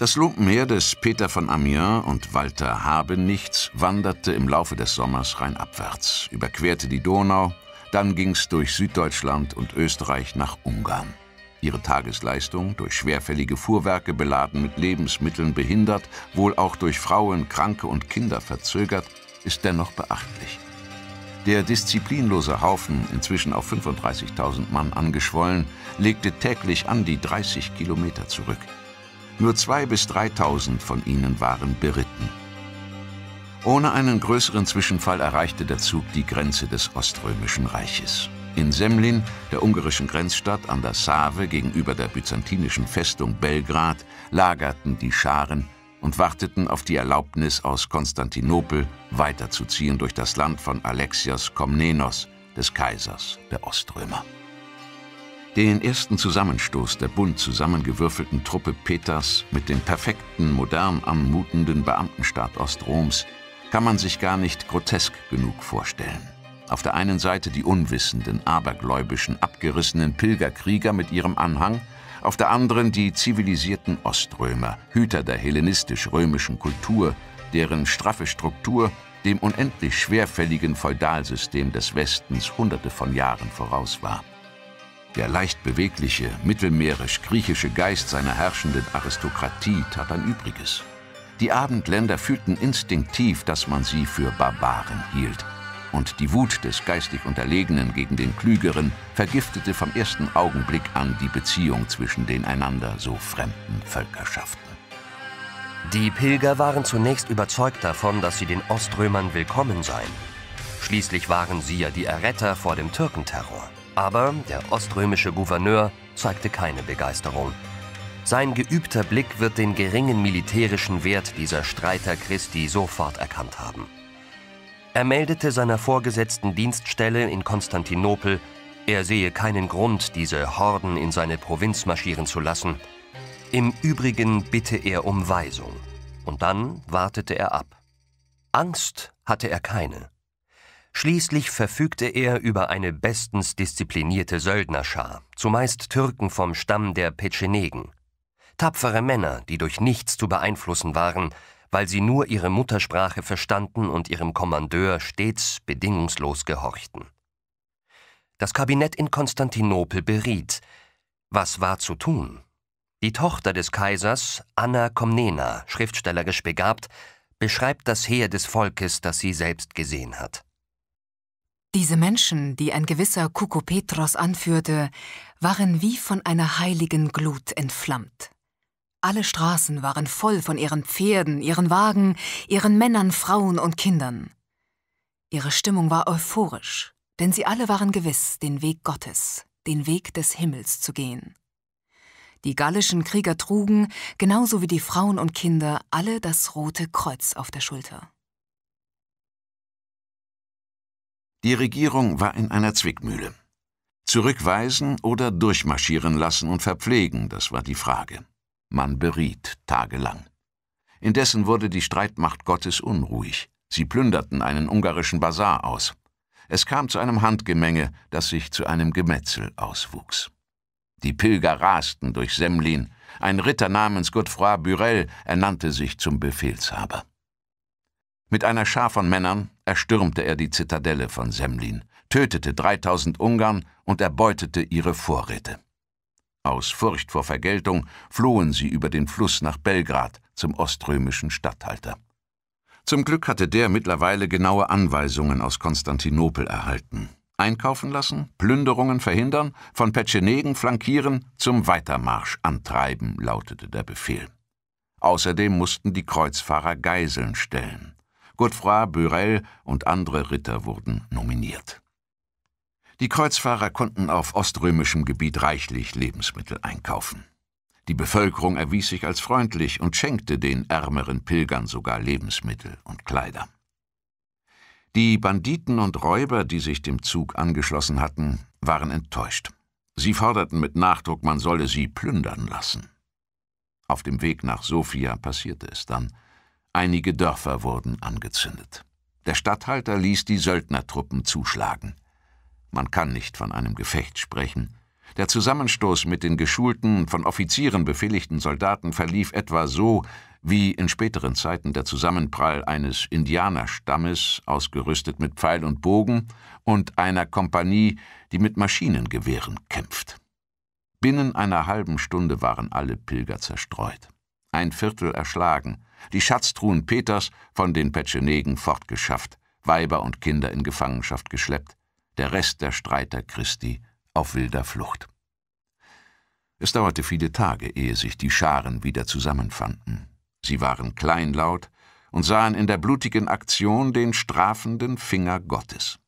Das Lumpenheer des Peter von Amiens und Walter Habenichts wanderte im Laufe des Sommers rheinabwärts, überquerte die Donau, dann ging es durch Süddeutschland und Österreich nach Ungarn. Ihre Tagesleistung, durch schwerfällige Fuhrwerke beladen mit Lebensmitteln behindert, wohl auch durch Frauen, Kranke und Kinder verzögert, ist dennoch beachtlich. Der disziplinlose Haufen, inzwischen auf 35.000 Mann angeschwollen, legte täglich an die 30 Kilometer zurück. Nur 2.000 bis 3.000 von ihnen waren beritten. Ohne einen größeren Zwischenfall erreichte der Zug die Grenze des Oströmischen Reiches. In Semlin, der ungarischen Grenzstadt an der Save gegenüber der byzantinischen Festung Belgrad, lagerten die Scharen und warteten auf die Erlaubnis aus Konstantinopel weiterzuziehen durch das Land von Alexios Komnenos, des Kaisers der Oströmer. Den ersten Zusammenstoß der bunt zusammengewürfelten Truppe Peters mit dem perfekten, modern anmutenden Beamtenstaat Ostroms kann man sich gar nicht grotesk genug vorstellen. Auf der einen Seite die unwissenden, abergläubischen, abgerissenen Pilgerkrieger mit ihrem Anhang, auf der anderen die zivilisierten Oströmer, Hüter der hellenistisch-römischen Kultur, deren straffe Struktur dem unendlich schwerfälligen Feudalsystem des Westens hunderte von Jahren voraus war. Der leicht bewegliche, mittelmeerisch-griechische Geist seiner herrschenden Aristokratie tat ein Übriges. Die Abendländer fühlten instinktiv, dass man sie für Barbaren hielt. Und die Wut des geistig Unterlegenen gegen den Klügeren vergiftete vom ersten Augenblick an die Beziehung zwischen den einander so fremden Völkerschaften. Die Pilger waren zunächst überzeugt davon, dass sie den Oströmern willkommen seien. Schließlich waren sie ja die Erretter vor dem Türkenterror. Aber der oströmische Gouverneur zeigte keine Begeisterung. Sein geübter Blick wird den geringen militärischen Wert dieser Streiter Christi sofort erkannt haben. Er meldete seiner vorgesetzten Dienststelle in Konstantinopel, er sehe keinen Grund, diese Horden in seine Provinz marschieren zu lassen. Im Übrigen bitte er um Weisung. Und dann wartete er ab. Angst hatte er keine. Schließlich verfügte er über eine bestens disziplinierte Söldnerschar, zumeist Türken vom Stamm der Petschenegen. Tapfere Männer, die durch nichts zu beeinflussen waren, weil sie nur ihre Muttersprache verstanden und ihrem Kommandeur stets bedingungslos gehorchten. Das Kabinett in Konstantinopel beriet. Was war zu tun? Die Tochter des Kaisers, Anna Komnena, schriftstellerisch begabt, beschreibt das Heer des Volkes, das sie selbst gesehen hat. Diese Menschen, die ein gewisser Kukopetros anführte, waren wie von einer heiligen Glut entflammt. Alle Straßen waren voll von ihren Pferden, ihren Wagen, ihren Männern, Frauen und Kindern. Ihre Stimmung war euphorisch, denn sie alle waren gewiss, den Weg Gottes, den Weg des Himmels zu gehen. Die gallischen Krieger trugen, genauso wie die Frauen und Kinder, alle das rote Kreuz auf der Schulter. Die Regierung war in einer Zwickmühle. Zurückweisen oder durchmarschieren lassen und verpflegen, das war die Frage. Man beriet tagelang. Indessen wurde die Streitmacht Gottes unruhig. Sie plünderten einen ungarischen Bazar aus. Es kam zu einem Handgemenge, das sich zu einem Gemetzel auswuchs. Die Pilger rasten durch Semlin. Ein Ritter namens Godefroy Burel ernannte sich zum Befehlshaber. Mit einer Schar von Männern erstürmte er die Zitadelle von Semlin, tötete 3000 Ungarn und erbeutete ihre Vorräte. Aus Furcht vor Vergeltung flohen sie über den Fluss nach Belgrad zum oströmischen Statthalter. Zum Glück hatte der mittlerweile genaue Anweisungen aus Konstantinopel erhalten. Einkaufen lassen, Plünderungen verhindern, von Petschenegen flankieren, zum Weitermarsch antreiben, lautete der Befehl. Außerdem mussten die Kreuzfahrer Geiseln stellen. Godefroy Burel und andere Ritter wurden nominiert. Die Kreuzfahrer konnten auf oströmischem Gebiet reichlich Lebensmittel einkaufen. Die Bevölkerung erwies sich als freundlich und schenkte den ärmeren Pilgern sogar Lebensmittel und Kleider. Die Banditen und Räuber, die sich dem Zug angeschlossen hatten, waren enttäuscht. Sie forderten mit Nachdruck, man solle sie plündern lassen. Auf dem Weg nach Sofia passierte es dann. Einige Dörfer wurden angezündet. Der Statthalter ließ die Söldnertruppen zuschlagen. Man kann nicht von einem Gefecht sprechen. Der Zusammenstoß mit den geschulten, von Offizieren befehligten Soldaten verlief etwa so, wie in späteren Zeiten der Zusammenprall eines Indianerstammes, ausgerüstet mit Pfeil und Bogen, und einer Kompanie, die mit Maschinengewehren kämpft. Binnen einer halben Stunde waren alle Pilger zerstreut ein Viertel erschlagen, die Schatztruhen Peters von den Petschenegen fortgeschafft, Weiber und Kinder in Gefangenschaft geschleppt, der Rest der Streiter Christi auf wilder Flucht. Es dauerte viele Tage, ehe sich die Scharen wieder zusammenfanden. Sie waren kleinlaut und sahen in der blutigen Aktion den strafenden Finger Gottes.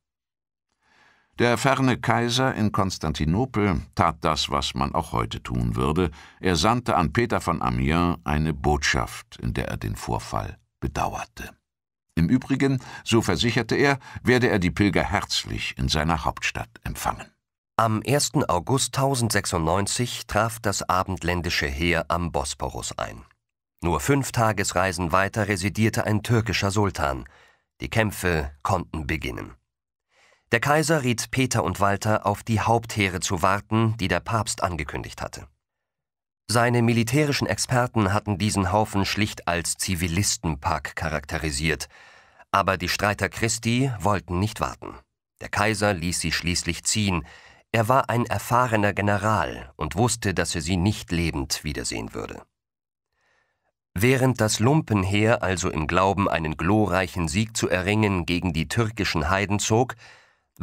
Der ferne Kaiser in Konstantinopel tat das, was man auch heute tun würde. Er sandte an Peter von Amiens eine Botschaft, in der er den Vorfall bedauerte. Im Übrigen, so versicherte er, werde er die Pilger herzlich in seiner Hauptstadt empfangen. Am 1. August 1096 traf das abendländische Heer am Bosporus ein. Nur fünf Tagesreisen weiter residierte ein türkischer Sultan. Die Kämpfe konnten beginnen. Der Kaiser riet Peter und Walter, auf die Hauptheere zu warten, die der Papst angekündigt hatte. Seine militärischen Experten hatten diesen Haufen schlicht als Zivilistenpack charakterisiert, aber die Streiter Christi wollten nicht warten. Der Kaiser ließ sie schließlich ziehen, er war ein erfahrener General und wusste, dass er sie nicht lebend wiedersehen würde. Während das Lumpenheer also im Glauben, einen glorreichen Sieg zu erringen, gegen die türkischen Heiden zog,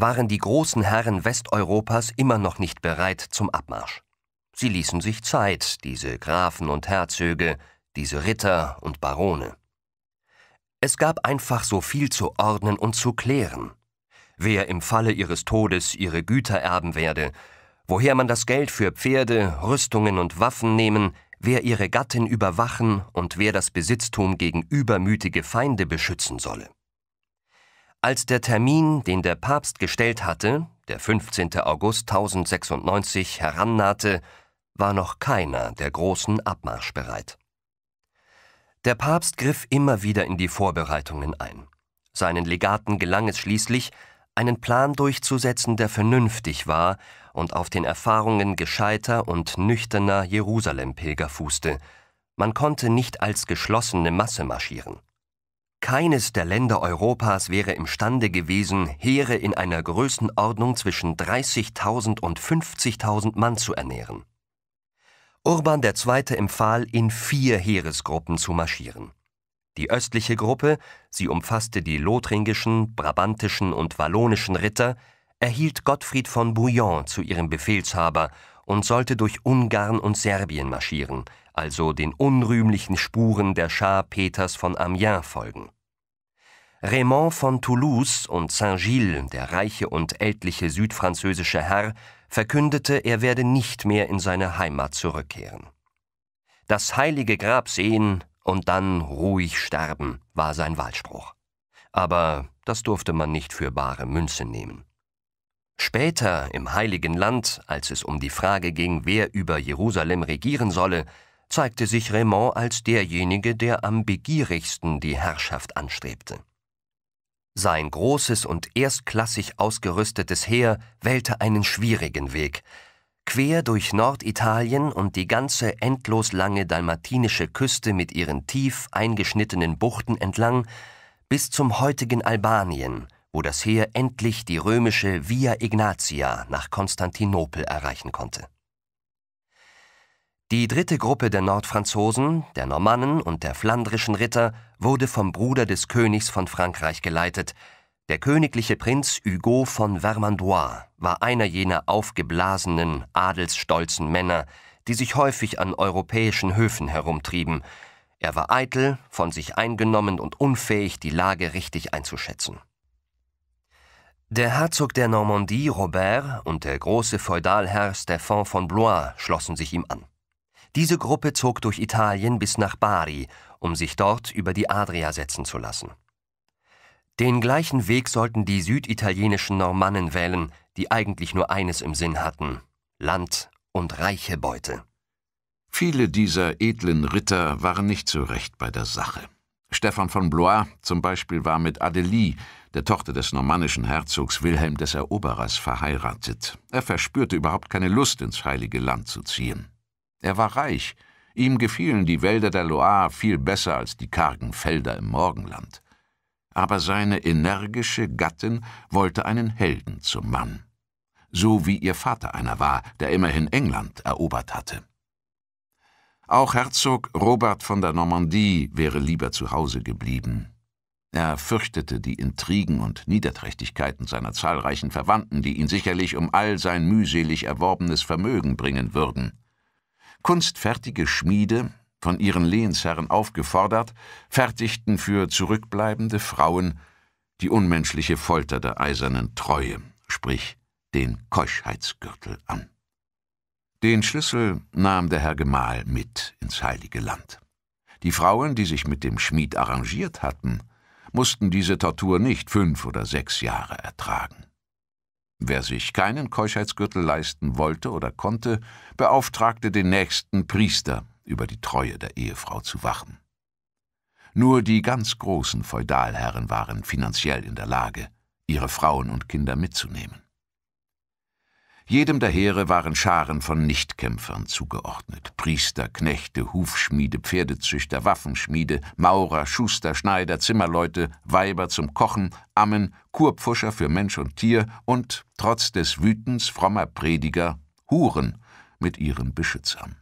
waren die großen Herren Westeuropas immer noch nicht bereit zum Abmarsch. Sie ließen sich Zeit, diese Grafen und Herzöge, diese Ritter und Barone. Es gab einfach so viel zu ordnen und zu klären. Wer im Falle ihres Todes ihre Güter erben werde, woher man das Geld für Pferde, Rüstungen und Waffen nehmen, wer ihre Gattin überwachen und wer das Besitztum gegen übermütige Feinde beschützen solle. Als der Termin, den der Papst gestellt hatte, der 15. August 1096, herannahte, war noch keiner der großen Abmarsch bereit. Der Papst griff immer wieder in die Vorbereitungen ein. Seinen Legaten gelang es schließlich, einen Plan durchzusetzen, der vernünftig war und auf den Erfahrungen gescheiter und nüchterner Jerusalempilger fußte. Man konnte nicht als geschlossene Masse marschieren. Keines der Länder Europas wäre imstande gewesen, Heere in einer Größenordnung zwischen 30.000 und 50.000 Mann zu ernähren. Urban II. empfahl, in vier Heeresgruppen zu marschieren. Die östliche Gruppe, sie umfasste die lothringischen, brabantischen und wallonischen Ritter, erhielt Gottfried von Bouillon zu ihrem Befehlshaber und sollte durch Ungarn und Serbien marschieren, also den unrühmlichen Spuren der Schar Peters von Amiens folgen. Raymond von Toulouse und Saint-Gilles, der reiche und ältliche südfranzösische Herr, verkündete, er werde nicht mehr in seine Heimat zurückkehren. Das heilige Grab sehen und dann ruhig sterben, war sein Wahlspruch. Aber das durfte man nicht für bare Münze nehmen. Später im heiligen Land, als es um die Frage ging, wer über Jerusalem regieren solle, zeigte sich Raymond als derjenige, der am begierigsten die Herrschaft anstrebte. Sein großes und erstklassig ausgerüstetes Heer wählte einen schwierigen Weg. Quer durch Norditalien und die ganze endlos lange dalmatinische Küste mit ihren tief eingeschnittenen Buchten entlang, bis zum heutigen Albanien, wo das Heer endlich die römische Via Ignatia nach Konstantinopel erreichen konnte. Die dritte Gruppe der Nordfranzosen, der Normannen und der flandrischen Ritter wurde vom Bruder des Königs von Frankreich geleitet. Der königliche Prinz Hugo von Vermandois war einer jener aufgeblasenen, adelsstolzen Männer, die sich häufig an europäischen Höfen herumtrieben. Er war eitel, von sich eingenommen und unfähig, die Lage richtig einzuschätzen. Der Herzog der Normandie Robert und der große Feudalherr Stephan von Blois schlossen sich ihm an. Diese Gruppe zog durch Italien bis nach Bari, um sich dort über die Adria setzen zu lassen. Den gleichen Weg sollten die süditalienischen Normannen wählen, die eigentlich nur eines im Sinn hatten Land und reiche Beute. Viele dieser edlen Ritter waren nicht so recht bei der Sache. Stefan von Blois zum Beispiel war mit Adelie, der Tochter des normannischen Herzogs Wilhelm des Eroberers, verheiratet. Er verspürte überhaupt keine Lust, ins heilige Land zu ziehen. Er war reich, ihm gefielen die Wälder der Loire viel besser als die kargen Felder im Morgenland. Aber seine energische Gattin wollte einen Helden zum Mann. So wie ihr Vater einer war, der immerhin England erobert hatte. Auch Herzog Robert von der Normandie wäre lieber zu Hause geblieben. Er fürchtete die Intrigen und Niederträchtigkeiten seiner zahlreichen Verwandten, die ihn sicherlich um all sein mühselig erworbenes Vermögen bringen würden. Kunstfertige Schmiede, von ihren Lehnsherren aufgefordert, fertigten für zurückbleibende Frauen die unmenschliche Folter der eisernen Treue, sprich den Keuschheitsgürtel an. Den Schlüssel nahm der Herr Gemahl mit ins heilige Land. Die Frauen, die sich mit dem Schmied arrangiert hatten, mussten diese Tortur nicht fünf oder sechs Jahre ertragen. Wer sich keinen Keuschheitsgürtel leisten wollte oder konnte, beauftragte den nächsten Priester, über die Treue der Ehefrau zu wachen. Nur die ganz großen Feudalherren waren finanziell in der Lage, ihre Frauen und Kinder mitzunehmen. Jedem der Heere waren Scharen von Nichtkämpfern zugeordnet. Priester, Knechte, Hufschmiede, Pferdezüchter, Waffenschmiede, Maurer, Schuster, Schneider, Zimmerleute, Weiber zum Kochen, Ammen, Kurpfuscher für Mensch und Tier und, trotz des Wütens frommer Prediger, Huren mit ihren Beschützern.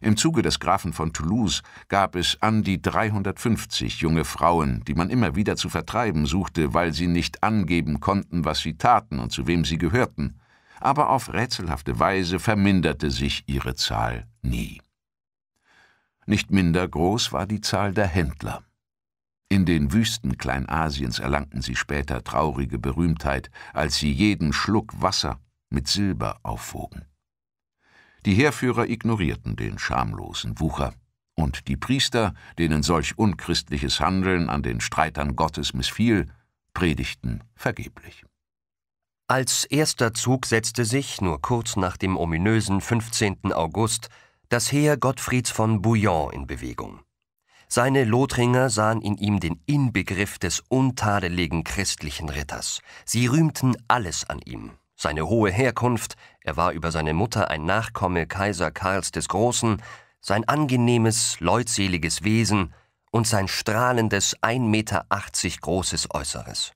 Im Zuge des Grafen von Toulouse gab es an die 350 junge Frauen, die man immer wieder zu vertreiben suchte, weil sie nicht angeben konnten, was sie taten und zu wem sie gehörten aber auf rätselhafte Weise verminderte sich ihre Zahl nie. Nicht minder groß war die Zahl der Händler. In den Wüsten Kleinasiens erlangten sie später traurige Berühmtheit, als sie jeden Schluck Wasser mit Silber aufwogen. Die Heerführer ignorierten den schamlosen Wucher, und die Priester, denen solch unchristliches Handeln an den Streitern Gottes missfiel, predigten vergeblich. Als erster Zug setzte sich, nur kurz nach dem ominösen 15. August, das Heer Gottfrieds von Bouillon in Bewegung. Seine Lothringer sahen in ihm den Inbegriff des untadeligen christlichen Ritters. Sie rühmten alles an ihm. Seine hohe Herkunft, er war über seine Mutter ein Nachkomme Kaiser Karls des Großen, sein angenehmes, leutseliges Wesen und sein strahlendes 1,80 Meter großes Äußeres.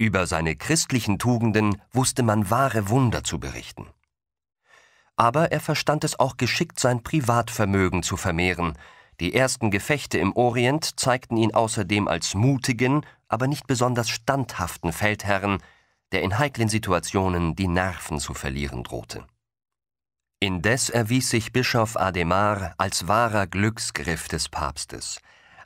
Über seine christlichen Tugenden wusste man wahre Wunder zu berichten. Aber er verstand es auch geschickt, sein Privatvermögen zu vermehren. Die ersten Gefechte im Orient zeigten ihn außerdem als mutigen, aber nicht besonders standhaften Feldherrn, der in heiklen Situationen die Nerven zu verlieren drohte. Indes erwies sich Bischof Ademar als wahrer Glücksgriff des Papstes,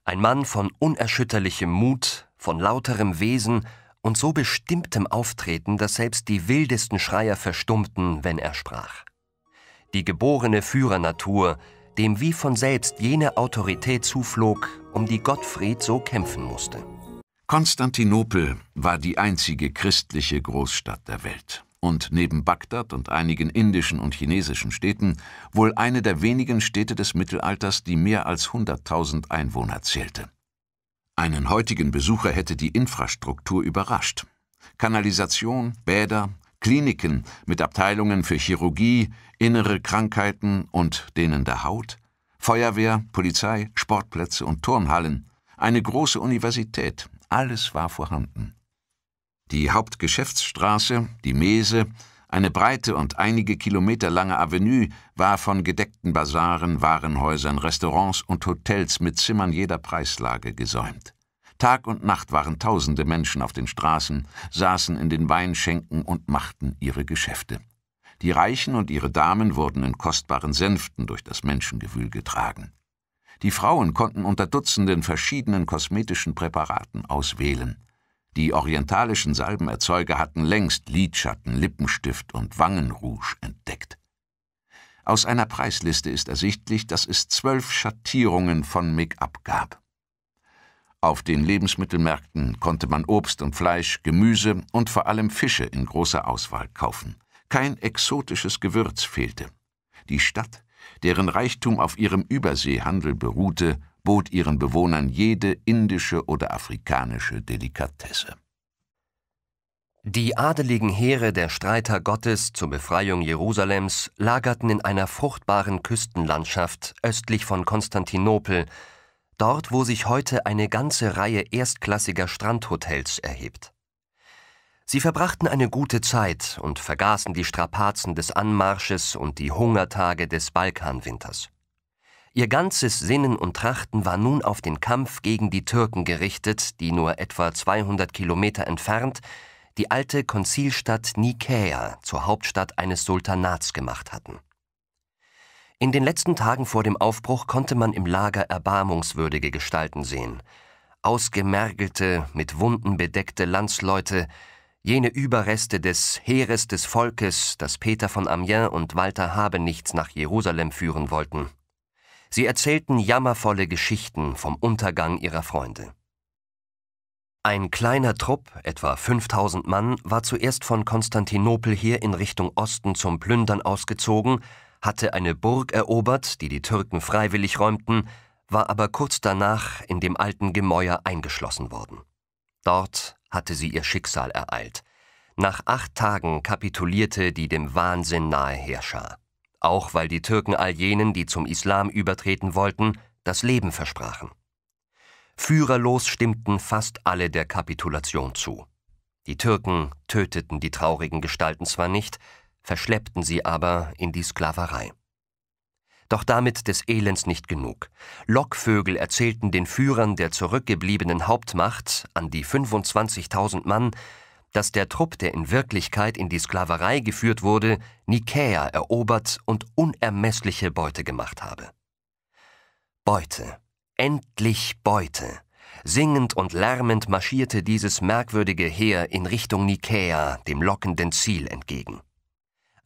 ein Mann von unerschütterlichem Mut, von lauterem Wesen und so bestimmtem Auftreten, dass selbst die wildesten Schreier verstummten, wenn er sprach. Die geborene Führernatur, dem wie von selbst jene Autorität zuflog, um die Gottfried so kämpfen musste. Konstantinopel war die einzige christliche Großstadt der Welt und neben Bagdad und einigen indischen und chinesischen Städten wohl eine der wenigen Städte des Mittelalters, die mehr als 100.000 Einwohner zählte. Einen heutigen Besucher hätte die Infrastruktur überrascht. Kanalisation, Bäder, Kliniken mit Abteilungen für Chirurgie, innere Krankheiten und denen der Haut, Feuerwehr, Polizei, Sportplätze und Turnhallen, eine große Universität, alles war vorhanden. Die Hauptgeschäftsstraße, die Mese, eine breite und einige Kilometer lange Avenue war von gedeckten Bazaren, Warenhäusern, Restaurants und Hotels mit Zimmern jeder Preislage gesäumt. Tag und Nacht waren tausende Menschen auf den Straßen, saßen in den Weinschenken und machten ihre Geschäfte. Die Reichen und ihre Damen wurden in kostbaren Sänften durch das Menschengewühl getragen. Die Frauen konnten unter Dutzenden verschiedenen kosmetischen Präparaten auswählen. Die orientalischen Salbenerzeuger hatten längst Lidschatten, Lippenstift und Wangenrouge entdeckt. Aus einer Preisliste ist ersichtlich, dass es zwölf Schattierungen von Make-up gab. Auf den Lebensmittelmärkten konnte man Obst und Fleisch, Gemüse und vor allem Fische in großer Auswahl kaufen. Kein exotisches Gewürz fehlte. Die Stadt, deren Reichtum auf ihrem Überseehandel beruhte, bot ihren Bewohnern jede indische oder afrikanische Delikatesse. Die adeligen Heere der Streiter Gottes zur Befreiung Jerusalems lagerten in einer fruchtbaren Küstenlandschaft östlich von Konstantinopel, dort wo sich heute eine ganze Reihe erstklassiger Strandhotels erhebt. Sie verbrachten eine gute Zeit und vergaßen die Strapazen des Anmarsches und die Hungertage des Balkanwinters. Ihr ganzes Sinnen und Trachten war nun auf den Kampf gegen die Türken gerichtet, die nur etwa 200 Kilometer entfernt die alte Konzilstadt Nikäa zur Hauptstadt eines Sultanats gemacht hatten. In den letzten Tagen vor dem Aufbruch konnte man im Lager erbarmungswürdige Gestalten sehen. Ausgemergelte, mit Wunden bedeckte Landsleute, jene Überreste des Heeres des Volkes, das Peter von Amiens und Walter Habenichts nach Jerusalem führen wollten. Sie erzählten jammervolle Geschichten vom Untergang ihrer Freunde. Ein kleiner Trupp, etwa 5000 Mann, war zuerst von Konstantinopel her in Richtung Osten zum Plündern ausgezogen, hatte eine Burg erobert, die die Türken freiwillig räumten, war aber kurz danach in dem alten Gemäuer eingeschlossen worden. Dort hatte sie ihr Schicksal ereilt. Nach acht Tagen kapitulierte die dem Wahnsinn nahe Herrscher auch weil die Türken all jenen, die zum Islam übertreten wollten, das Leben versprachen. Führerlos stimmten fast alle der Kapitulation zu. Die Türken töteten die traurigen Gestalten zwar nicht, verschleppten sie aber in die Sklaverei. Doch damit des Elends nicht genug. Lockvögel erzählten den Führern der zurückgebliebenen Hauptmacht, an die 25.000 Mann, dass der Trupp, der in Wirklichkeit in die Sklaverei geführt wurde, Nikäa erobert und unermessliche Beute gemacht habe. Beute, endlich Beute. Singend und lärmend marschierte dieses merkwürdige Heer in Richtung Nikäa, dem lockenden Ziel, entgegen.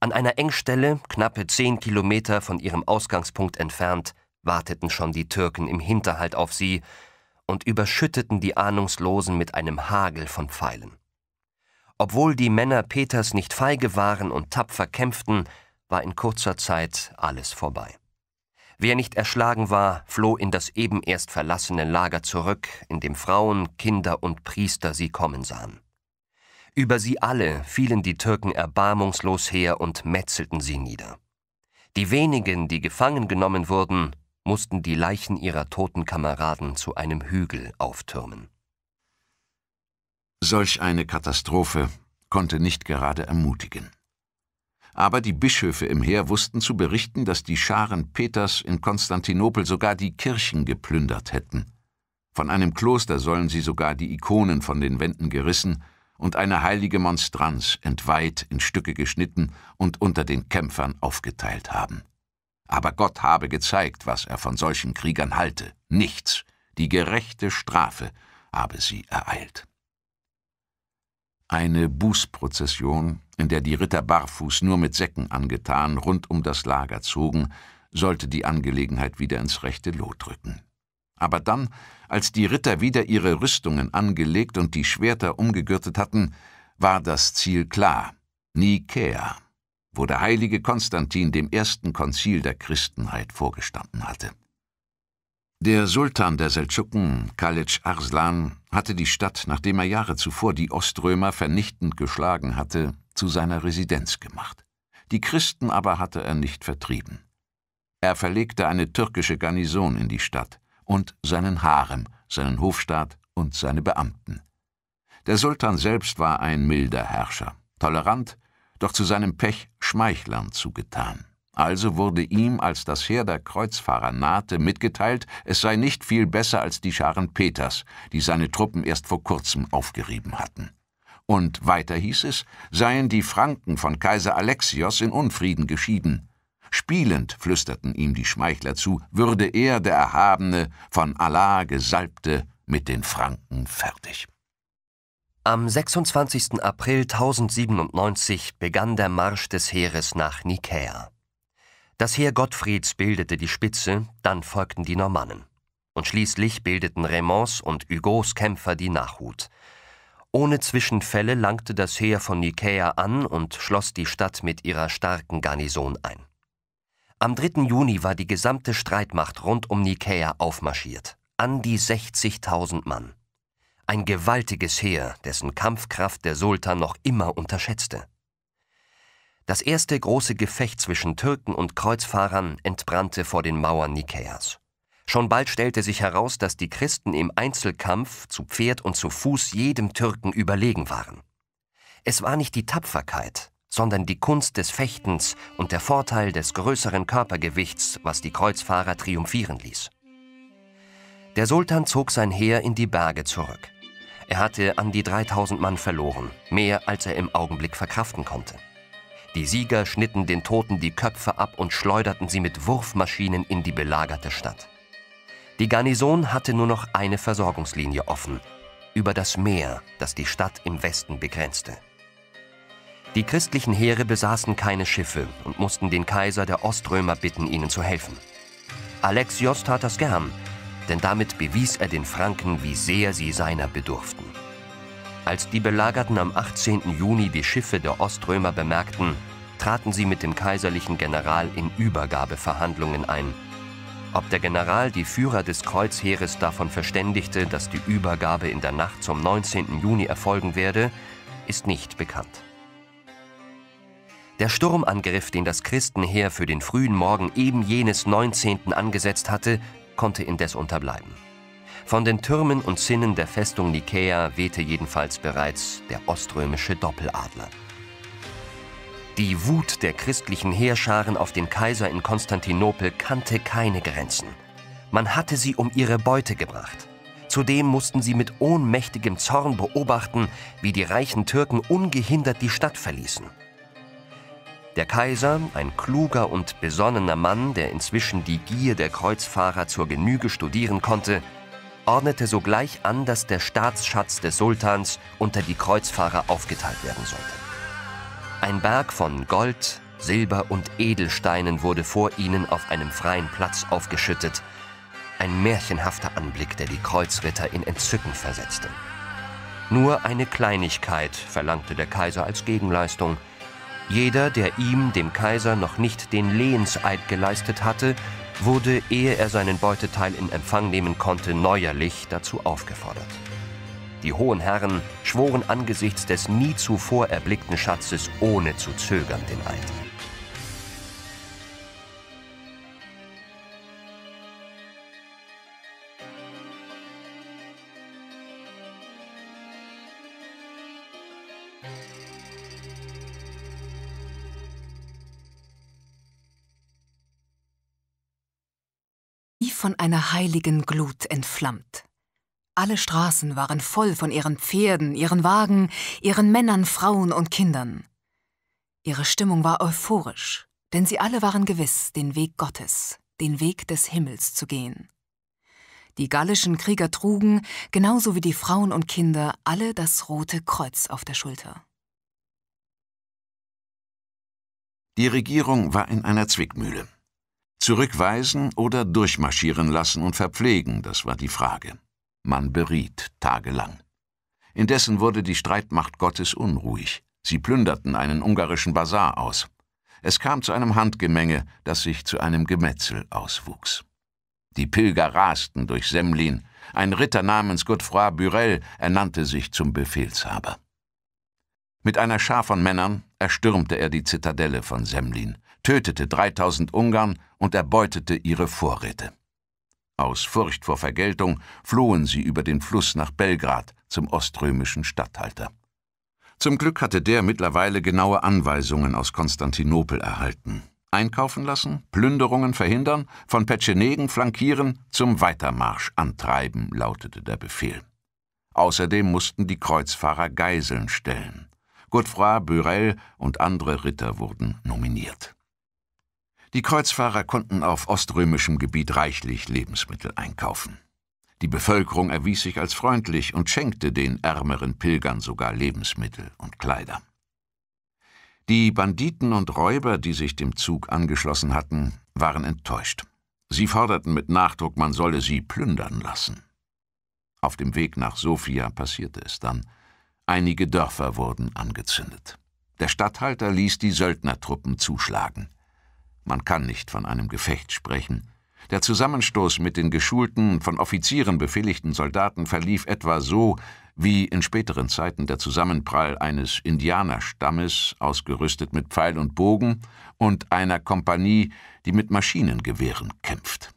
An einer Engstelle, knappe zehn Kilometer von ihrem Ausgangspunkt entfernt, warteten schon die Türken im Hinterhalt auf sie und überschütteten die Ahnungslosen mit einem Hagel von Pfeilen. Obwohl die Männer Peters nicht feige waren und tapfer kämpften, war in kurzer Zeit alles vorbei. Wer nicht erschlagen war, floh in das eben erst verlassene Lager zurück, in dem Frauen, Kinder und Priester sie kommen sahen. Über sie alle fielen die Türken erbarmungslos her und metzelten sie nieder. Die wenigen, die gefangen genommen wurden, mussten die Leichen ihrer toten Kameraden zu einem Hügel auftürmen. Solch eine Katastrophe konnte nicht gerade ermutigen. Aber die Bischöfe im Heer wussten zu berichten, dass die Scharen Peters in Konstantinopel sogar die Kirchen geplündert hätten. Von einem Kloster sollen sie sogar die Ikonen von den Wänden gerissen und eine heilige Monstranz entweiht, in Stücke geschnitten und unter den Kämpfern aufgeteilt haben. Aber Gott habe gezeigt, was er von solchen Kriegern halte. Nichts. Die gerechte Strafe habe sie ereilt. Eine Bußprozession, in der die Ritter barfuß nur mit Säcken angetan rund um das Lager zogen, sollte die Angelegenheit wieder ins rechte Lot rücken. Aber dann, als die Ritter wieder ihre Rüstungen angelegt und die Schwerter umgegürtet hatten, war das Ziel klar: Nikäa, wo der heilige Konstantin dem ersten Konzil der Christenheit vorgestanden hatte. Der Sultan der Seldschuken, Khalid Arslan, hatte die Stadt, nachdem er Jahre zuvor die Oströmer vernichtend geschlagen hatte, zu seiner Residenz gemacht. Die Christen aber hatte er nicht vertrieben. Er verlegte eine türkische Garnison in die Stadt und seinen Harem, seinen Hofstaat und seine Beamten. Der Sultan selbst war ein milder Herrscher, tolerant, doch zu seinem Pech Schmeichlern zugetan. Also wurde ihm, als das Heer der Kreuzfahrer nahte, mitgeteilt, es sei nicht viel besser als die Scharen Peters, die seine Truppen erst vor kurzem aufgerieben hatten. Und weiter hieß es, seien die Franken von Kaiser Alexios in Unfrieden geschieden. Spielend flüsterten ihm die Schmeichler zu, würde er, der Erhabene, von Allah Gesalbte, mit den Franken fertig. Am 26. April 1097 begann der Marsch des Heeres nach Nikäa. Das Heer Gottfrieds bildete die Spitze, dann folgten die Normannen. Und schließlich bildeten Raymonds und Hugos Kämpfer die Nachhut. Ohne Zwischenfälle langte das Heer von Nikäa an und schloss die Stadt mit ihrer starken Garnison ein. Am 3. Juni war die gesamte Streitmacht rund um Nikäa aufmarschiert, an die 60.000 Mann. Ein gewaltiges Heer, dessen Kampfkraft der Sultan noch immer unterschätzte. Das erste große Gefecht zwischen Türken und Kreuzfahrern entbrannte vor den Mauern Nikäas. Schon bald stellte sich heraus, dass die Christen im Einzelkampf zu Pferd und zu Fuß jedem Türken überlegen waren. Es war nicht die Tapferkeit, sondern die Kunst des Fechtens und der Vorteil des größeren Körpergewichts, was die Kreuzfahrer triumphieren ließ. Der Sultan zog sein Heer in die Berge zurück. Er hatte an die 3000 Mann verloren, mehr als er im Augenblick verkraften konnte. Die Sieger schnitten den Toten die Köpfe ab und schleuderten sie mit Wurfmaschinen in die belagerte Stadt. Die Garnison hatte nur noch eine Versorgungslinie offen, über das Meer, das die Stadt im Westen begrenzte. Die christlichen Heere besaßen keine Schiffe und mussten den Kaiser der Oströmer bitten, ihnen zu helfen. Alexios tat das gern, denn damit bewies er den Franken, wie sehr sie seiner bedurften. Als die Belagerten am 18. Juni die Schiffe der Oströmer bemerkten, traten sie mit dem kaiserlichen General in Übergabeverhandlungen ein. Ob der General die Führer des Kreuzheeres davon verständigte, dass die Übergabe in der Nacht zum 19. Juni erfolgen werde, ist nicht bekannt. Der Sturmangriff, den das Christenheer für den frühen Morgen eben jenes 19. angesetzt hatte, konnte indes unterbleiben. Von den Türmen und Zinnen der Festung Nikäa wehte jedenfalls bereits der oströmische Doppeladler. Die Wut der christlichen Heerscharen auf den Kaiser in Konstantinopel kannte keine Grenzen. Man hatte sie um ihre Beute gebracht. Zudem mussten sie mit ohnmächtigem Zorn beobachten, wie die reichen Türken ungehindert die Stadt verließen. Der Kaiser, ein kluger und besonnener Mann, der inzwischen die Gier der Kreuzfahrer zur Genüge studieren konnte, ordnete sogleich an, dass der Staatsschatz des Sultans unter die Kreuzfahrer aufgeteilt werden sollte. Ein Berg von Gold, Silber und Edelsteinen wurde vor ihnen auf einem freien Platz aufgeschüttet. Ein märchenhafter Anblick, der die Kreuzritter in Entzücken versetzte. Nur eine Kleinigkeit verlangte der Kaiser als Gegenleistung. Jeder, der ihm, dem Kaiser, noch nicht den Lehenseid geleistet hatte, wurde, ehe er seinen Beuteteil in Empfang nehmen konnte, neuerlich dazu aufgefordert. Die hohen Herren schworen angesichts des nie zuvor erblickten Schatzes ohne zu zögern den Eid. von einer heiligen Glut entflammt. Alle Straßen waren voll von ihren Pferden, ihren Wagen, ihren Männern, Frauen und Kindern. Ihre Stimmung war euphorisch, denn sie alle waren gewiss, den Weg Gottes, den Weg des Himmels zu gehen. Die gallischen Krieger trugen, genauso wie die Frauen und Kinder, alle das rote Kreuz auf der Schulter. Die Regierung war in einer Zwickmühle. Zurückweisen oder durchmarschieren lassen und verpflegen, das war die Frage. Man beriet tagelang. Indessen wurde die Streitmacht Gottes unruhig. Sie plünderten einen ungarischen Basar aus. Es kam zu einem Handgemenge, das sich zu einem Gemetzel auswuchs. Die Pilger rasten durch Semlin. Ein Ritter namens Godefroy Burel ernannte sich zum Befehlshaber. Mit einer Schar von Männern erstürmte er die Zitadelle von Semlin tötete 3000 Ungarn und erbeutete ihre Vorräte. Aus Furcht vor Vergeltung flohen sie über den Fluss nach Belgrad zum oströmischen statthalter. Zum Glück hatte der mittlerweile genaue Anweisungen aus Konstantinopel erhalten. Einkaufen lassen, Plünderungen verhindern, von Petschenegen flankieren, zum Weitermarsch antreiben, lautete der Befehl. Außerdem mussten die Kreuzfahrer Geiseln stellen. Godefroy Burel und andere Ritter wurden nominiert. Die Kreuzfahrer konnten auf oströmischem Gebiet reichlich Lebensmittel einkaufen. Die Bevölkerung erwies sich als freundlich und schenkte den ärmeren Pilgern sogar Lebensmittel und Kleider. Die Banditen und Räuber, die sich dem Zug angeschlossen hatten, waren enttäuscht. Sie forderten mit Nachdruck, man solle sie plündern lassen. Auf dem Weg nach Sofia passierte es dann. Einige Dörfer wurden angezündet. Der Statthalter ließ die Söldnertruppen zuschlagen. Man kann nicht von einem Gefecht sprechen. Der Zusammenstoß mit den geschulten, von Offizieren befehligten Soldaten verlief etwa so, wie in späteren Zeiten der Zusammenprall eines Indianerstammes, ausgerüstet mit Pfeil und Bogen, und einer Kompanie, die mit Maschinengewehren kämpft.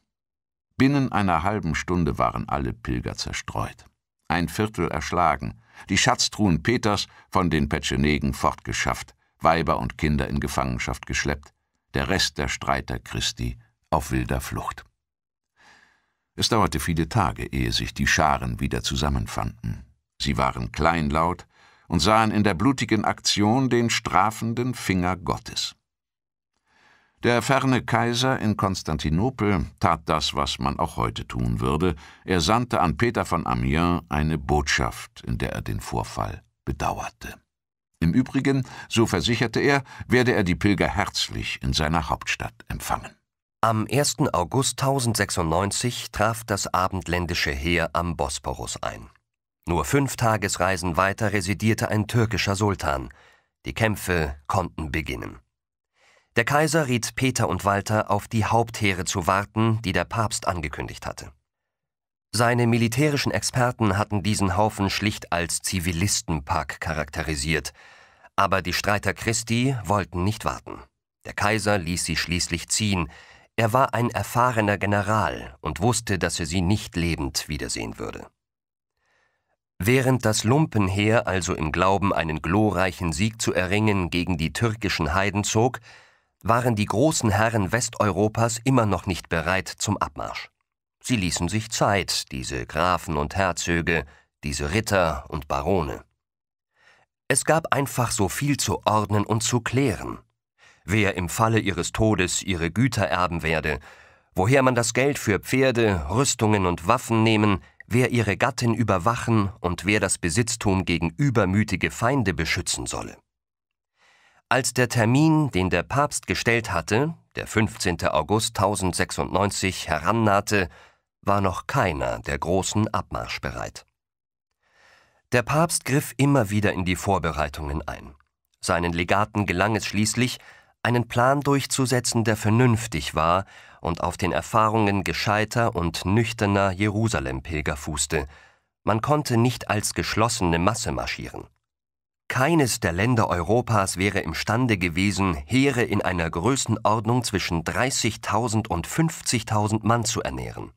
Binnen einer halben Stunde waren alle Pilger zerstreut, ein Viertel erschlagen, die Schatztruhen Peters von den Petschenegen fortgeschafft, Weiber und Kinder in Gefangenschaft geschleppt, der Rest der Streiter Christi auf wilder Flucht. Es dauerte viele Tage, ehe sich die Scharen wieder zusammenfanden. Sie waren kleinlaut und sahen in der blutigen Aktion den strafenden Finger Gottes. Der ferne Kaiser in Konstantinopel tat das, was man auch heute tun würde. Er sandte an Peter von Amiens eine Botschaft, in der er den Vorfall bedauerte. Im Übrigen, so versicherte er, werde er die Pilger herzlich in seiner Hauptstadt empfangen. Am 1. August 1096 traf das abendländische Heer am Bosporus ein. Nur fünf Tagesreisen weiter residierte ein türkischer Sultan. Die Kämpfe konnten beginnen. Der Kaiser riet Peter und Walter, auf die Hauptheere zu warten, die der Papst angekündigt hatte. Seine militärischen Experten hatten diesen Haufen schlicht als Zivilistenpark charakterisiert, aber die Streiter Christi wollten nicht warten. Der Kaiser ließ sie schließlich ziehen, er war ein erfahrener General und wusste, dass er sie nicht lebend wiedersehen würde. Während das Lumpenheer also im Glauben, einen glorreichen Sieg zu erringen, gegen die türkischen Heiden zog, waren die großen Herren Westeuropas immer noch nicht bereit zum Abmarsch. Sie ließen sich Zeit, diese Grafen und Herzöge, diese Ritter und Barone. Es gab einfach so viel zu ordnen und zu klären. Wer im Falle ihres Todes ihre Güter erben werde, woher man das Geld für Pferde, Rüstungen und Waffen nehmen, wer ihre Gattin überwachen und wer das Besitztum gegen übermütige Feinde beschützen solle. Als der Termin, den der Papst gestellt hatte, der 15. August 1096, herannahte, war noch keiner der großen Abmarsch bereit. Der Papst griff immer wieder in die Vorbereitungen ein. Seinen Legaten gelang es schließlich, einen Plan durchzusetzen, der vernünftig war und auf den Erfahrungen gescheiter und nüchterner Jerusalem-Pilger fußte. Man konnte nicht als geschlossene Masse marschieren. Keines der Länder Europas wäre imstande gewesen, Heere in einer Größenordnung zwischen 30.000 und 50.000 Mann zu ernähren.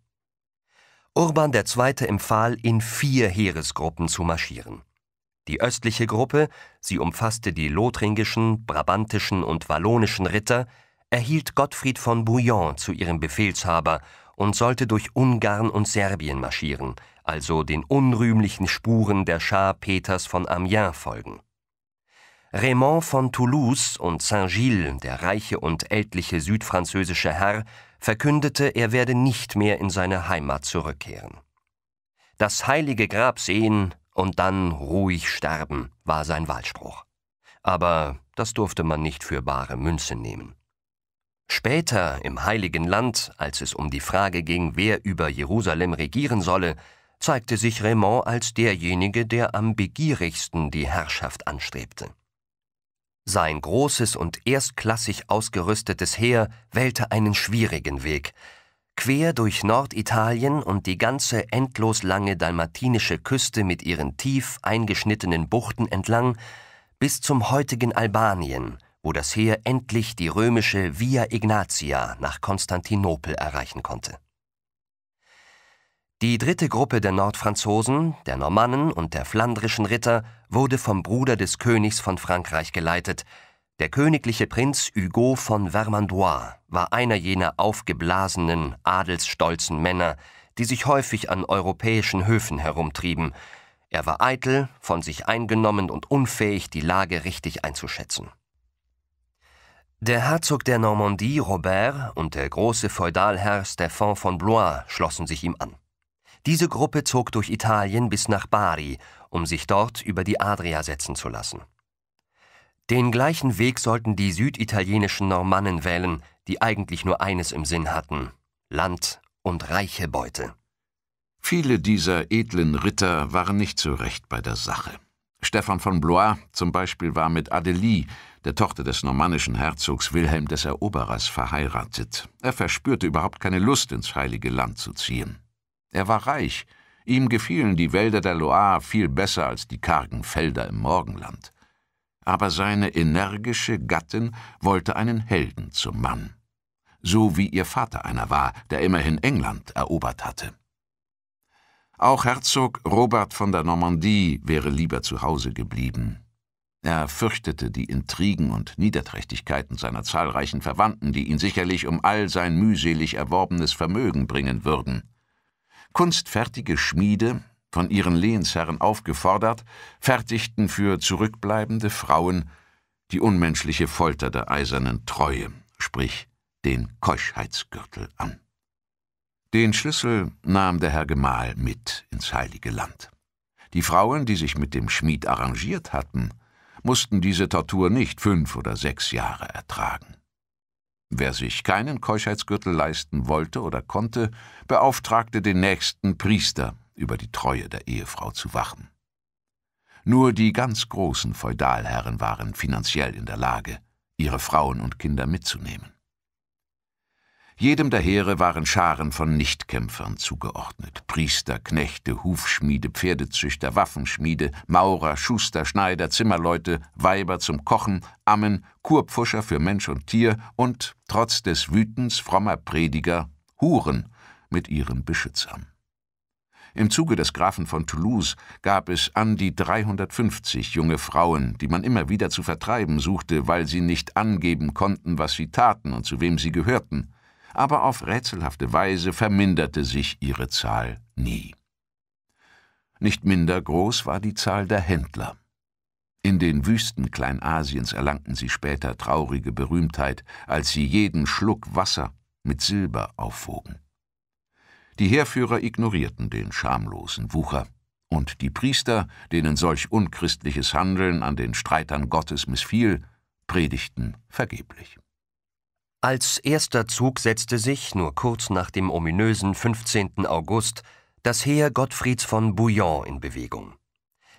Urban II. empfahl, in vier Heeresgruppen zu marschieren. Die östliche Gruppe, sie umfasste die lothringischen, brabantischen und wallonischen Ritter, erhielt Gottfried von Bouillon zu ihrem Befehlshaber und sollte durch Ungarn und Serbien marschieren, also den unrühmlichen Spuren der Schar Peters von Amiens folgen. Raymond von Toulouse und Saint-Gilles, der reiche und ältliche südfranzösische Herr, verkündete, er werde nicht mehr in seine Heimat zurückkehren. Das heilige Grab sehen und dann ruhig sterben, war sein Wahlspruch. Aber das durfte man nicht für bare Münze nehmen. Später im heiligen Land, als es um die Frage ging, wer über Jerusalem regieren solle, zeigte sich Raymond als derjenige, der am begierigsten die Herrschaft anstrebte. Sein großes und erstklassig ausgerüstetes Heer wählte einen schwierigen Weg. Quer durch Norditalien und die ganze endlos lange dalmatinische Küste mit ihren tief eingeschnittenen Buchten entlang bis zum heutigen Albanien, wo das Heer endlich die römische Via Ignatia nach Konstantinopel erreichen konnte. Die dritte Gruppe der Nordfranzosen, der Normannen und der flandrischen Ritter wurde vom Bruder des Königs von Frankreich geleitet. Der königliche Prinz Hugo von Vermandois war einer jener aufgeblasenen, adelsstolzen Männer, die sich häufig an europäischen Höfen herumtrieben. Er war eitel, von sich eingenommen und unfähig, die Lage richtig einzuschätzen. Der Herzog der Normandie Robert und der große Feudalherr Stephan von Blois schlossen sich ihm an. Diese Gruppe zog durch Italien bis nach Bari, um sich dort über die Adria setzen zu lassen. Den gleichen Weg sollten die süditalienischen Normannen wählen, die eigentlich nur eines im Sinn hatten Land und reiche Beute. Viele dieser edlen Ritter waren nicht so recht bei der Sache. Stefan von Blois zum Beispiel war mit Adelie, der Tochter des normannischen Herzogs Wilhelm des Eroberers, verheiratet. Er verspürte überhaupt keine Lust, ins heilige Land zu ziehen. Er war reich, ihm gefielen die Wälder der Loire viel besser als die kargen Felder im Morgenland. Aber seine energische Gattin wollte einen Helden zum Mann, so wie ihr Vater einer war, der immerhin England erobert hatte. Auch Herzog Robert von der Normandie wäre lieber zu Hause geblieben. Er fürchtete die Intrigen und Niederträchtigkeiten seiner zahlreichen Verwandten, die ihn sicherlich um all sein mühselig erworbenes Vermögen bringen würden. Kunstfertige Schmiede, von ihren Lehnsherren aufgefordert, fertigten für zurückbleibende Frauen die unmenschliche Folter der eisernen Treue, sprich den Keuschheitsgürtel an. Den Schlüssel nahm der Herr Gemahl mit ins heilige Land. Die Frauen, die sich mit dem Schmied arrangiert hatten, mussten diese Tortur nicht fünf oder sechs Jahre ertragen. Wer sich keinen Keuschheitsgürtel leisten wollte oder konnte, beauftragte den nächsten Priester, über die Treue der Ehefrau zu wachen. Nur die ganz großen Feudalherren waren finanziell in der Lage, ihre Frauen und Kinder mitzunehmen. Jedem der Heere waren Scharen von Nichtkämpfern zugeordnet. Priester, Knechte, Hufschmiede, Pferdezüchter, Waffenschmiede, Maurer, Schuster, Schneider, Zimmerleute, Weiber zum Kochen, Ammen, Kurpfuscher für Mensch und Tier und, trotz des Wütens frommer Prediger, Huren mit ihren Beschützern. Im Zuge des Grafen von Toulouse gab es an die 350 junge Frauen, die man immer wieder zu vertreiben suchte, weil sie nicht angeben konnten, was sie taten und zu wem sie gehörten aber auf rätselhafte Weise verminderte sich ihre Zahl nie. Nicht minder groß war die Zahl der Händler. In den Wüsten Kleinasiens erlangten sie später traurige Berühmtheit, als sie jeden Schluck Wasser mit Silber aufwogen. Die Heerführer ignorierten den schamlosen Wucher, und die Priester, denen solch unchristliches Handeln an den Streitern Gottes missfiel, predigten vergeblich. Als erster Zug setzte sich, nur kurz nach dem ominösen 15. August, das Heer Gottfrieds von Bouillon in Bewegung.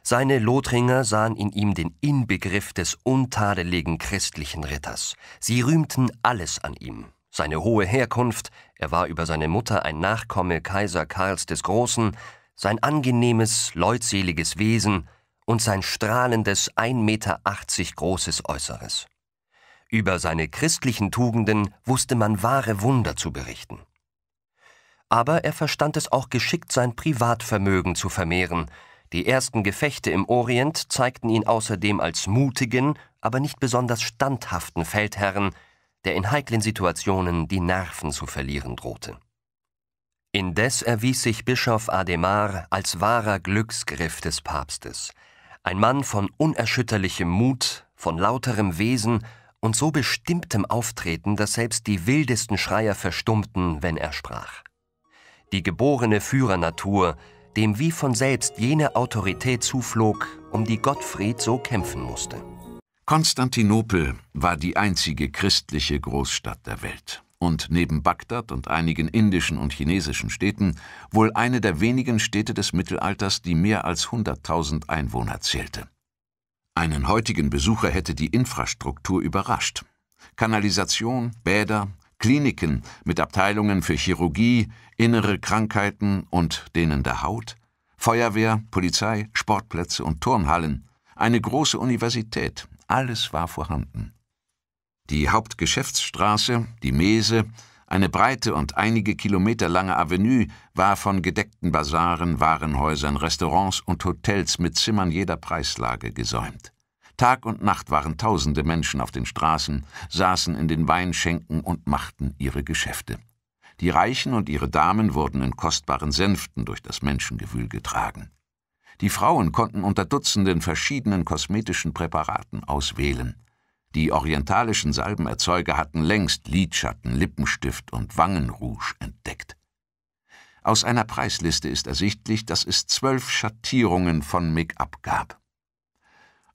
Seine Lothringer sahen in ihm den Inbegriff des untadeligen christlichen Ritters. Sie rühmten alles an ihm. Seine hohe Herkunft, er war über seine Mutter ein Nachkomme Kaiser Karls des Großen, sein angenehmes, leutseliges Wesen und sein strahlendes 1,80 Meter großes Äußeres. Über seine christlichen Tugenden wusste man wahre Wunder zu berichten. Aber er verstand es auch geschickt, sein Privatvermögen zu vermehren. Die ersten Gefechte im Orient zeigten ihn außerdem als mutigen, aber nicht besonders standhaften Feldherrn, der in heiklen Situationen die Nerven zu verlieren drohte. Indes erwies sich Bischof Ademar als wahrer Glücksgriff des Papstes, ein Mann von unerschütterlichem Mut, von lauterem Wesen und so bestimmtem Auftreten, dass selbst die wildesten Schreier verstummten, wenn er sprach. Die geborene Führernatur, dem wie von selbst jene Autorität zuflog, um die Gottfried so kämpfen musste. Konstantinopel war die einzige christliche Großstadt der Welt und neben Bagdad und einigen indischen und chinesischen Städten wohl eine der wenigen Städte des Mittelalters, die mehr als 100.000 Einwohner zählte. Einen heutigen Besucher hätte die Infrastruktur überrascht. Kanalisation, Bäder, Kliniken mit Abteilungen für Chirurgie, innere Krankheiten und denen der Haut, Feuerwehr, Polizei, Sportplätze und Turnhallen, eine große Universität, alles war vorhanden. Die Hauptgeschäftsstraße, die Mese, eine breite und einige Kilometer lange Avenue war von gedeckten Bazaren, Warenhäusern, Restaurants und Hotels mit Zimmern jeder Preislage gesäumt. Tag und Nacht waren tausende Menschen auf den Straßen, saßen in den Weinschenken und machten ihre Geschäfte. Die Reichen und ihre Damen wurden in kostbaren Sänften durch das Menschengewühl getragen. Die Frauen konnten unter Dutzenden verschiedenen kosmetischen Präparaten auswählen. Die orientalischen Salbenerzeuger hatten längst Lidschatten, Lippenstift und Wangenrouge entdeckt. Aus einer Preisliste ist ersichtlich, dass es zwölf Schattierungen von Make-up gab.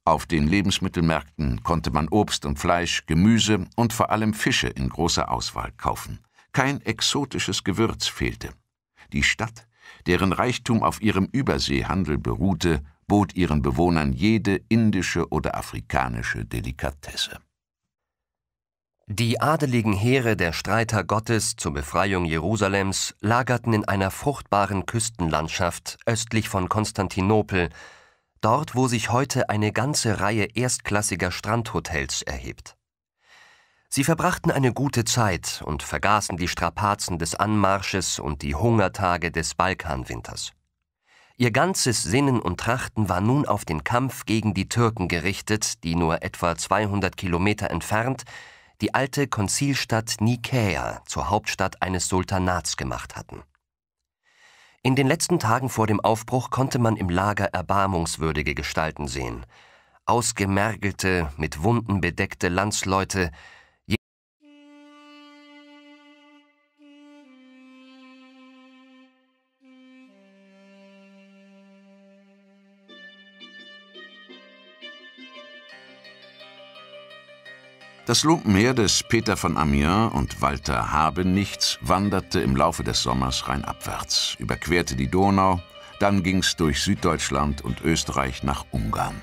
Auf den Lebensmittelmärkten konnte man Obst und Fleisch, Gemüse und vor allem Fische in großer Auswahl kaufen. Kein exotisches Gewürz fehlte. Die Stadt, deren Reichtum auf ihrem Überseehandel beruhte, bot ihren Bewohnern jede indische oder afrikanische Delikatesse. Die adeligen Heere der Streiter Gottes zur Befreiung Jerusalems lagerten in einer fruchtbaren Küstenlandschaft östlich von Konstantinopel, dort wo sich heute eine ganze Reihe erstklassiger Strandhotels erhebt. Sie verbrachten eine gute Zeit und vergaßen die Strapazen des Anmarsches und die Hungertage des Balkanwinters. Ihr ganzes Sinnen und Trachten war nun auf den Kampf gegen die Türken gerichtet, die nur etwa 200 Kilometer entfernt die alte Konzilstadt Nikäa zur Hauptstadt eines Sultanats gemacht hatten. In den letzten Tagen vor dem Aufbruch konnte man im Lager erbarmungswürdige Gestalten sehen. Ausgemergelte, mit Wunden bedeckte Landsleute, Das Lumpenheer des Peter von Amiens und Walter Habenichts wanderte im Laufe des Sommers rheinabwärts, überquerte die Donau, dann ging es durch Süddeutschland und Österreich nach Ungarn.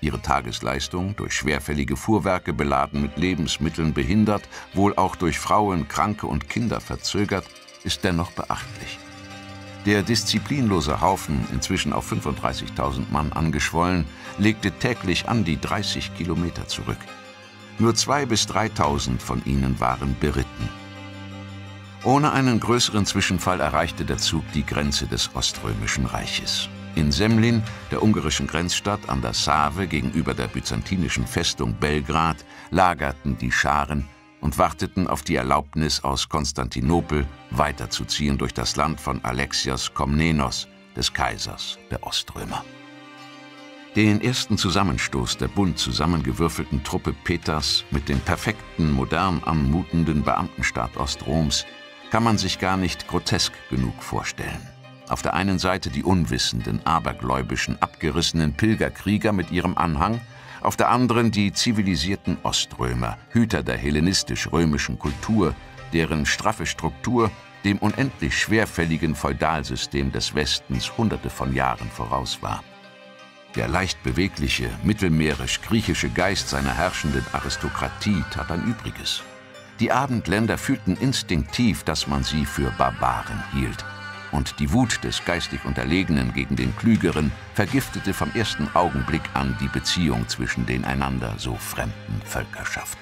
Ihre Tagesleistung, durch schwerfällige Fuhrwerke beladen mit Lebensmitteln behindert, wohl auch durch Frauen, Kranke und Kinder verzögert, ist dennoch beachtlich. Der disziplinlose Haufen, inzwischen auf 35.000 Mann angeschwollen, legte täglich an die 30 Kilometer zurück. Nur 2.000 bis 3.000 von ihnen waren beritten. Ohne einen größeren Zwischenfall erreichte der Zug die Grenze des Oströmischen Reiches. In Semlin, der ungarischen Grenzstadt an der Save gegenüber der byzantinischen Festung Belgrad, lagerten die Scharen und warteten auf die Erlaubnis aus Konstantinopel weiterzuziehen durch das Land von Alexios Komnenos, des Kaisers der Oströmer. Den ersten Zusammenstoß der bunt zusammengewürfelten Truppe Peters mit dem perfekten, modern anmutenden Beamtenstaat Ostroms kann man sich gar nicht grotesk genug vorstellen. Auf der einen Seite die unwissenden, abergläubischen, abgerissenen Pilgerkrieger mit ihrem Anhang, auf der anderen die zivilisierten Oströmer, Hüter der hellenistisch-römischen Kultur, deren straffe Struktur dem unendlich schwerfälligen Feudalsystem des Westens hunderte von Jahren voraus war. Der leicht bewegliche, mittelmeerisch-griechische Geist seiner herrschenden Aristokratie tat ein Übriges. Die Abendländer fühlten instinktiv, dass man sie für Barbaren hielt. Und die Wut des geistig Unterlegenen gegen den Klügeren vergiftete vom ersten Augenblick an die Beziehung zwischen den einander so fremden Völkerschaften.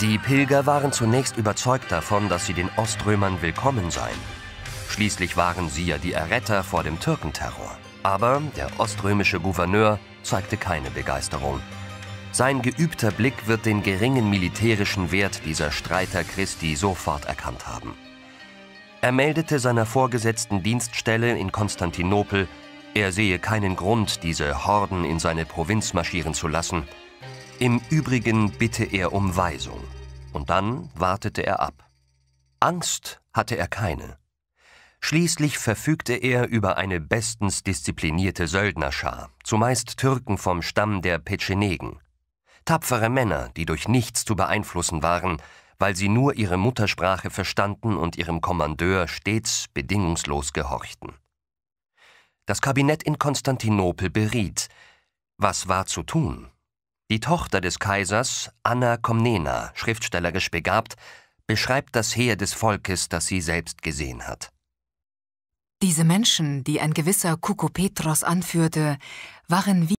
Die Pilger waren zunächst überzeugt davon, dass sie den Oströmern willkommen seien. Schließlich waren sie ja die Erretter vor dem Türkenterror. Aber der oströmische Gouverneur zeigte keine Begeisterung. Sein geübter Blick wird den geringen militärischen Wert dieser Streiter Christi sofort erkannt haben. Er meldete seiner vorgesetzten Dienststelle in Konstantinopel, er sehe keinen Grund, diese Horden in seine Provinz marschieren zu lassen. Im Übrigen bitte er um Weisung. Und dann wartete er ab. Angst hatte er keine. Schließlich verfügte er über eine bestens disziplinierte Söldnerschar, zumeist Türken vom Stamm der Petschenegen. Tapfere Männer, die durch nichts zu beeinflussen waren, weil sie nur ihre Muttersprache verstanden und ihrem Kommandeur stets bedingungslos gehorchten. Das Kabinett in Konstantinopel beriet. Was war zu tun? Die Tochter des Kaisers, Anna Komnena, schriftstellerisch begabt, beschreibt das Heer des Volkes, das sie selbst gesehen hat. Diese Menschen, die ein gewisser Kukopetros anführte, waren wie